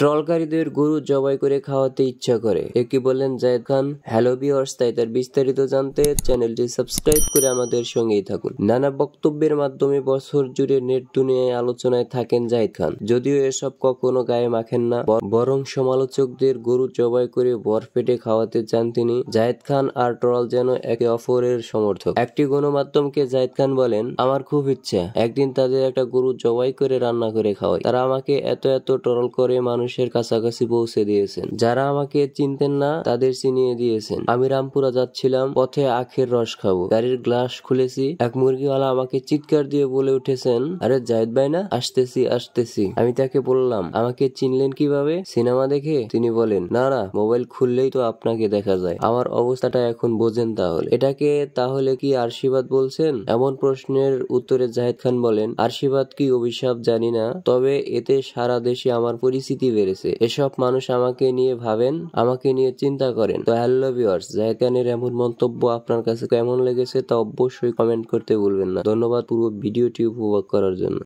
ট্রলকারীদের গরু জবাই করে খাওয়াতে ইচ্ছা করে একই বলেন জায়দ খান হ্যালো বিয়ার্স তাই তার বিস্তারিত জানতে চ্যানেলটি সাবস্ক্রাইব করে আমাদের সঙ্গেই থাকুন নানা বক্তব্যের মাধ্যমে বছর জুড়ে নেট দুনিয়ায় আলোচনায় থাকেন জায়দ খান যদিও এসব কখনো গায়ে মাখেন না বরং সমালোচকদের গরু জবাই করে বরফেটে খাওয়াতে চান তিনি জায়দ খান আর ট্রল যেন একে অপরের সমর্থক একটি গণমাধ্যমকে জায়দ খান বলেন আমার খুব ইচ্ছা একদিন তাদের একটা গরু জবাই করে রান্না করে খাওয়াই তারা আমাকে এত এত ট্রল করে মানুষ মানুষের কাছাকাছি পৌঁছে দিয়েছেন যারা আমাকে চিনতেন না তাদের চিনিয়ে দিয়েছেন আমি রামপুরা যাচ্ছিলাম পথে আখের রস খাবো গাড়ির গ্লাস খুলেছি এক মুরগিওয়ালা আমাকে চিৎকার দিয়ে বলে উঠেছেন আরে জায়দ ভাই না আসতেছি আসতেছি আমি তাকে বললাম আমাকে চিনলেন কিভাবে সিনেমা দেখে তিনি বলেন না না মোবাইল খুললেই তো আপনাকে দেখা যায় আমার অবস্থাটা এখন বোঝেন তাহলে এটাকে তাহলে কি আশীর্বাদ বলছেন এমন প্রশ্নের উত্তরে জাহেদ খান বলেন আশীর্বাদ কি অভিশাপ জানি না তবে এতে সারা দেশে আমার পরিচিতি বেড়েছে এসব মানুষ আমাকে নিয়ে ভাবেন আমাকে নিয়ে চিন্তা করেন তো হ্যালো ভিওয়ার্স জায়গানের এমন মন্তব্য আপনার কাছে কেমন লেগেছে তা অবশ্যই কমেন্ট করতে ভুলবেন না ধন্যবাদ পুরো ভিডিওটি উপভোগ করার জন্য